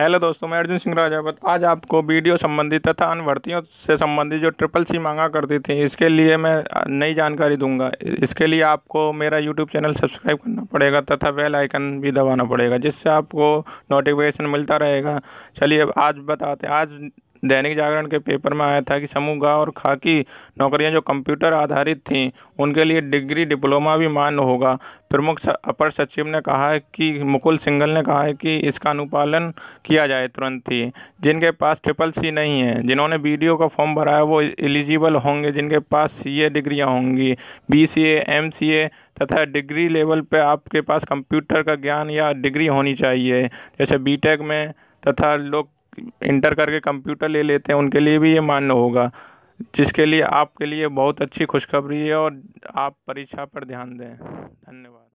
hello दोस्तों मैं अर्जुन सिंह राजावत आज आपको वीडियो संबंधी तथा अनवर्तियों से संबंधित जो ट्रिपल सी मांगा करती थी इसके लिए मैं नई जानकारी दूंगा इसके लिए आपको मेरा यूट्यूब चैनल सब्सक्राइब करना पड़ेगा तथा बेल आइकन भी दबाना पड़ेगा जिससे आपको नोटिफिकेशन मिलता रहेगा चलिए आज बताते हैं आज दैनिक जागरण के पेपर में आया था कि समूह गांव और खाकी नौकरियां जो कंप्यूटर आधारित थीं उनके लिए डिग्री डिप्लोमा भी मान्य होगा प्रमुख अपर सचिव ने कहा है कि मुकुल सिंगल ने कहा है कि इसका अनुपालन किया जाए तुरंत ही जिनके पास ट्रिपल सी नहीं है जिन्होंने बी का फॉर्म भराया वो एलिजिबल होंगे जिनके पास ये डिग्रियाँ होंगी बी सी एम सी ए तथा डिग्री लेवल पर आपके पास कंप्यूटर का ज्ञान या डिग्री होनी चाहिए जैसे बी में तथा लोग इंटर करके कंप्यूटर ले लेते हैं उनके लिए भी ये मान्य होगा जिसके लिए आपके लिए बहुत अच्छी खुशखबरी है और आप परीक्षा पर ध्यान दें धन्यवाद